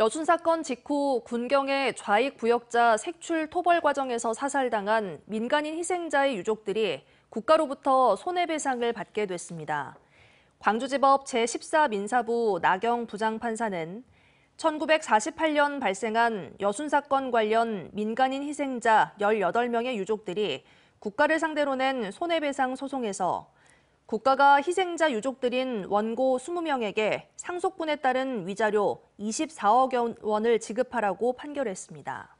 여순 사건 직후 군경의 좌익 부역자 색출 토벌 과정에서 사살당한 민간인 희생자의 유족들이 국가로부터 손해배상을 받게 됐습니다. 광주지법 제14민사부 나경 부장판사는 1948년 발생한 여순 사건 관련 민간인 희생자 18명의 유족들이 국가를 상대로 낸 손해배상 소송에서 국가가 희생자 유족들인 원고 20명에게 상속분에 따른 위자료 24억 원을 지급하라고 판결했습니다.